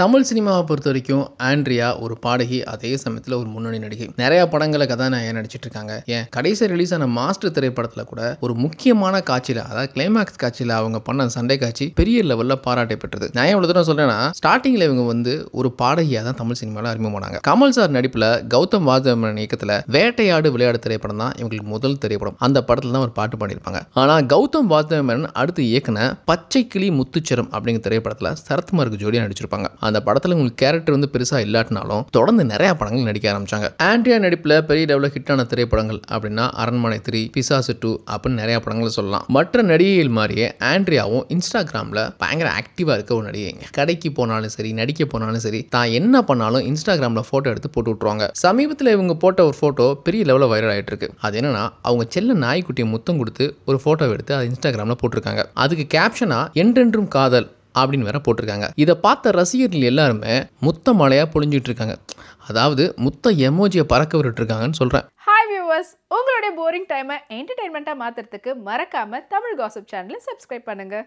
தமிழ் சினிமாவை பொறுத்த வரைக்கும் ஆண்ட்ரியா ஒரு பாடகி அதே சமயத்தில் ஒரு முன்னணி நடிகை நிறைய படங்களை நான் நடிச்சிட்டு இருக்காங்க ஏன் கடைசி ரிலீஸ் ஆன மாஸ்டர் திரைப்படத்தில் கூட ஒரு முக்கியமான காட்சியில் அதாவது கிளைமேக்ஸ் காட்சியில் அவங்க பண்ண சண்டை காட்சி பெரிய லெவலில் பாராட்டை பெற்றது நான் எவ்வளோ தூரம் சொல்கிறேன்னா ஸ்டார்டிங்கில் இவங்க வந்து ஒரு பாடகியாக தான் தமிழ் சினிமாவில் அறிமுகமானாங்க கமல் சார் நடிப்பில் கௌதம் வாதமன் இயக்கத்தில் வேட்டையாடு விளையாடு திரைப்படம் தான் இவங்களுக்கு முதல் திரைப்படம் அந்த படத்தில் தான் ஒரு பாட்டு பாடியிருப்பாங்க ஆனால் கௌதம் வாதமன் அடுத்து இயக்குன பச்சை கிளி முத்துச்சரம் அப்படிங்கிற திரைப்படத்தில் சரத்குமாருக்கு ஜோடியாக நடிச்சிருப்பாங்க அந்த படத்தில் உங்களுக்கு கேரக்டர் வந்து பெருசாக இல்லாட்டினாலும் தொடர்ந்து நிறைய படங்கள் நடிக்க ஆரம்பிச்சாங்க ஆண்ட்ரியா நடிப்பில் பெரிய லெவலில் ஹிட்டான திரைப்படங்கள் அப்படின்னா அரண்மனை த்ரீ பிசாசு டூ அப்படின்னு நிறைய படங்கள் சொல்லலாம் மற்ற நடிகைகள் மாதிரியே ஆண்ட்ரியாவும் இன்ஸ்டாகிராமில் பயங்கர ஆக்டிவாக இருக்க ஒரு நடிகைங்க கடைக்கு போனாலும் சரி நடிக்க போனாலும் சரி தான் என்ன பண்ணாலும் இன்ஸ்டாகிராமில் ஃபோட்டோ எடுத்து போட்டு விட்ருவாங்க சமீபத்தில் இவங்க போட்ட ஒரு ஃபோட்டோ பெரிய லெவலில் வைரல் ஆகிட்டு இருக்கு அது என்னன்னா அவங்க செல்ல நாய்க்குட்டியை முத்தம் கொடுத்து ஒரு ஃபோட்டோ எடுத்து அதை இன்ஸ்டாகிராமில் போட்டிருக்காங்க அதுக்கு கேப்ஷனாக என்றென்றும் காதல் அப்படின்னு வேற போட்டிருக்காங்க இதை பார்த்த ரசிகர்கள் எல்லாருமே முத்த மலையாக பொழிஞ்சிட்டு இருக்காங்க அதாவது முத்த எமோஜியை பறக்க இருக்காங்கன்னு சொல்கிறேன் ஹாய் வியூவர்ஸ் உங்களுடைய போரிங் டைமை என்டர்டைன்மெண்ட்டாக மாற்றுறதுக்கு மறக்காமல் தமிழ் காசப் சேனலை சப்ஸ்கிரைப் பண்ணுங்கள்